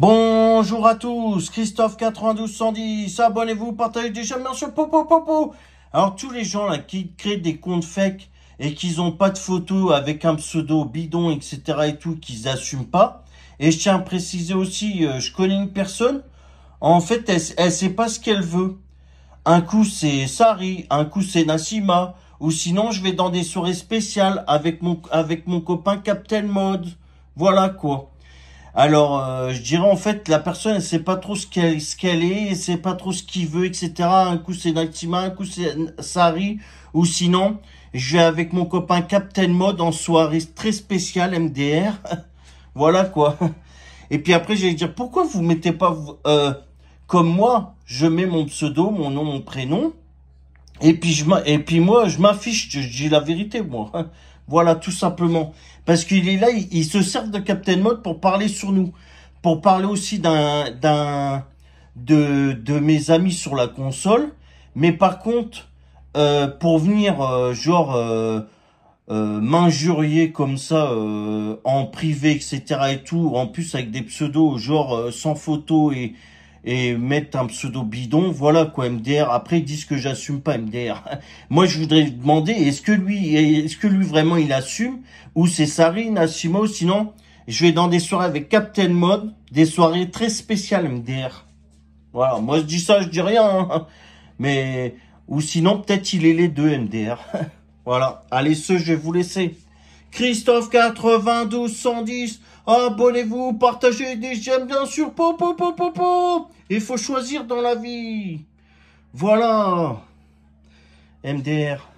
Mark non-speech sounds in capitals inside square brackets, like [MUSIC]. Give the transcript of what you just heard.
Bonjour à tous, Christophe 9210, abonnez-vous, partagez déjà, merci, popo, popo. Alors tous les gens là qui créent des comptes fake et qui n'ont pas de photos avec un pseudo bidon, etc. et tout, qu'ils n'assument pas. Et je tiens à préciser aussi, euh, je connais une personne, en fait, elle, ne sait pas ce qu'elle veut. Un coup c'est Sari, un coup c'est Nassima, ou sinon je vais dans des soirées spéciales avec mon, avec mon copain Captain Mode. Voilà quoi. Alors, euh, je dirais en fait, la personne, elle sait pas trop ce qu'elle ce qu'elle est, elle sait pas trop ce qu'il veut, etc. Un coup c'est Naktima, un coup c'est Sari, ou sinon, je vais avec mon copain Captain Mode en soirée très spéciale MDR. [LAUGHS] voilà quoi. [LAUGHS] Et puis après, j'allais dire, pourquoi vous mettez pas, euh, comme moi, je mets mon pseudo, mon nom, mon prénom, et puis, je, et puis moi, je m'affiche, je, dis la vérité, moi. Hein. Voilà, tout simplement. Parce qu'il est là, il, se sert de Captain Mode pour parler sur nous. Pour parler aussi d'un, d'un, de, de mes amis sur la console. Mais par contre, euh, pour venir, euh, genre, euh, euh, m'injurier comme ça, en privé, etc. et tout, en plus avec des pseudos, genre, sans photo et et mettre un pseudo bidon, voilà quoi, MDR. Après, ils disent que j'assume pas MDR. [LAUGHS] Moi, je voudrais demander, est-ce que lui, est-ce que lui vraiment il assume, ou c'est Sarine, ou sinon, je vais dans des soirées avec Captain Mode, des soirées très spéciales MDR. Voilà, moi je dis ça, je dis rien, hein. [LAUGHS] mais, ou sinon, peut-être il est les deux MDR. [LAUGHS] voilà, allez, ceux, je vais vous laisser. Christophe 92 110 Abonnez-vous, partagez des j'aime bien sûr. Po, po, po, Il faut choisir dans la vie. Voilà. MDR.